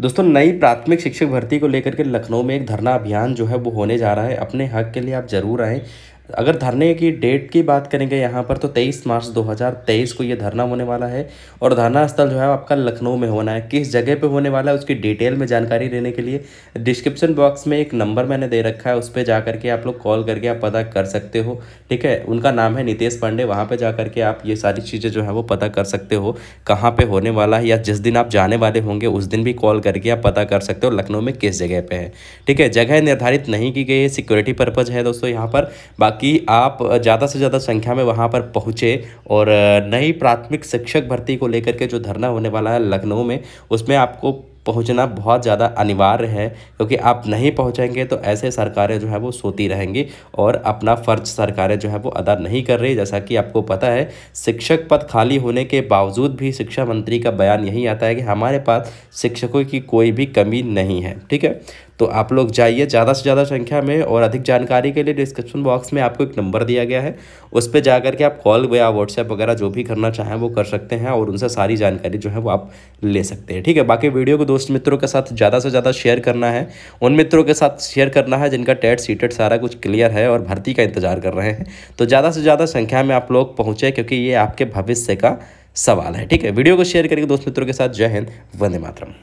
दोस्तों नई प्राथमिक शिक्षक भर्ती को लेकर के लखनऊ में एक धरना अभियान जो है वो होने जा रहा है अपने हक के लिए आप ज़रूर आएँ अगर धरने की डेट की बात करेंगे यहाँ पर तो 23 मार्च 2023 को ये धरना होने वाला है और धरना स्थल जो है आपका लखनऊ में होना है किस जगह पे होने वाला है उसकी डिटेल में जानकारी लेने के लिए डिस्क्रिप्शन बॉक्स में एक नंबर मैंने दे रखा है उस पर जा करके आप लोग कॉल करके आप पता कर सकते हो ठीक है उनका नाम है नितेश पांडे वहाँ पर जा करके आप ये सारी चीज़ें जो है वो पता कर सकते हो कहाँ पर होने वाला है या जिस दिन आप जाने वाले होंगे उस दिन भी कॉल करके आप पता कर सकते हो लखनऊ में किस जगह पर है ठीक है जगह निर्धारित नहीं की गई है सिक्योरिटी पर्पज़ है दोस्तों यहाँ पर बाकी कि आप ज़्यादा से ज़्यादा संख्या में वहाँ पर पहुँचे और नई प्राथमिक शिक्षक भर्ती को लेकर के जो धरना होने वाला है लखनऊ में उसमें आपको पहुंचना बहुत ज़्यादा अनिवार्य है क्योंकि आप नहीं पहुंचेंगे तो ऐसे सरकारें जो है वो सोती रहेंगी और अपना फ़र्ज सरकारें जो है वो अदा नहीं कर रही जैसा कि आपको पता है शिक्षक पद खाली होने के बावजूद भी शिक्षा मंत्री का बयान यही आता है कि हमारे पास शिक्षकों की कोई भी कमी नहीं है ठीक है तो आप लोग जाइए ज़्यादा से ज़्यादा संख्या में और अधिक जानकारी के लिए डिस्क्रिप्शन बॉक्स में आपको एक नंबर दिया गया है उस पर जा करके आप कॉल या व्हाट्सएप वगैरह जो भी करना चाहें वो कर सकते हैं और उनसे सारी जानकारी जो है वो आप ले सकते हैं ठीक है बाकी वीडियो को दोस्त मित्रों के साथ ज़्यादा से ज़्यादा शेयर करना है उन मित्रों के साथ शेयर करना है जिनका टेट सीटेट सारा कुछ क्लियर है और भर्ती का इंतजार कर रहे हैं तो ज़्यादा से ज़्यादा संख्या में आप लोग पहुँचे क्योंकि ये आपके भविष्य का सवाल है ठीक है वीडियो को शेयर करके दोस्त मित्रों के साथ जय हिंद वंदे मातरम